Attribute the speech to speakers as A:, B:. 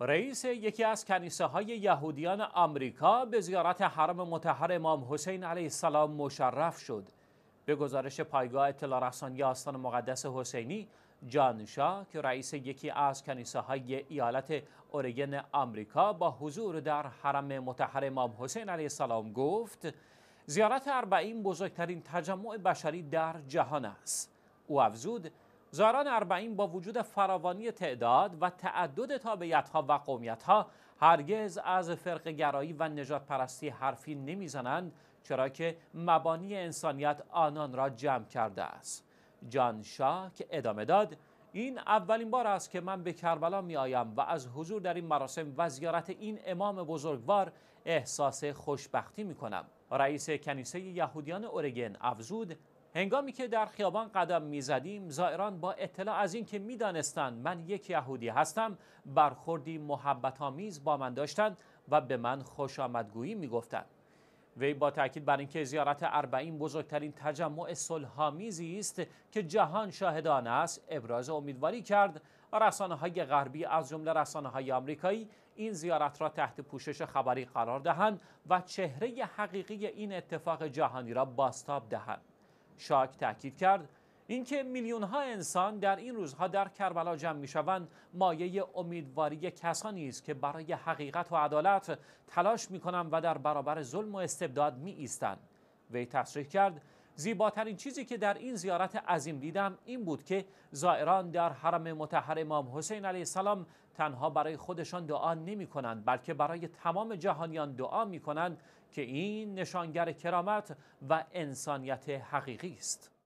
A: رئیس یکی از کنیسه های یهودیان آمریکا به زیارت حرم متحر امام حسین علیه السلام مشرف شد. به گزارش پایگاه اطلاع رسانی آستان مقدس حسینی، جانشا که رئیس یکی از کنیسه های ایالت اورگن آمریکا با حضور در حرم متحر امام حسین علیه السلام گفت زیارت اربعین بزرگترین تجمع بشری در جهان است. او افزود زاران اربعین با وجود فراوانی تعداد و تعدد تابعیتها و قومیتها هرگز از گرایی و نجات پرستی حرفی نمیزنند چرا که مبانی انسانیت آنان را جمع کرده است جان شاه که ادامه داد این اولین بار است که من به کربلا می آیم و از حضور در این مراسم و زیارت این امام بزرگوار احساس خوشبختی می کنم. رئیس کنیسه یهودیان اورگن افزود هنگامی که در خیابان قدم میزدیم زائران با اطلاع از اینکه میدانستند من یک یهودی هستم برخوردی محبتآمیز با من داشتند و به من خوش آمدگویی میگفتند وی با تاکید بر اینکه زیارت اربعین بزرگترین تجمع صلحآمیزی است که جهان شاهدان است ابراز امیدواری کرد رسانه های غربی از جمله رسانه های آمریکایی این زیارت را تحت پوشش خبری قرار دهند و چهره حقیقی این اتفاق جهانی را باستاب دهند شاک تاکید کرد اینکه میلیون ها انسان در این روزها در کربلا جمع می شوند مایه امیدواری کسانی است که برای حقیقت و عدالت تلاش می کنند و در برابر ظلم و استبداد می ایستند وی تصریح کرد زیباترین چیزی که در این زیارت عظیم دیدم این بود که زائران در حرم متحر امام حسین علیه السلام تنها برای خودشان دعا نمی کنند بلکه برای تمام جهانیان دعا می کنند که این نشانگر کرامت و انسانیت حقیقی است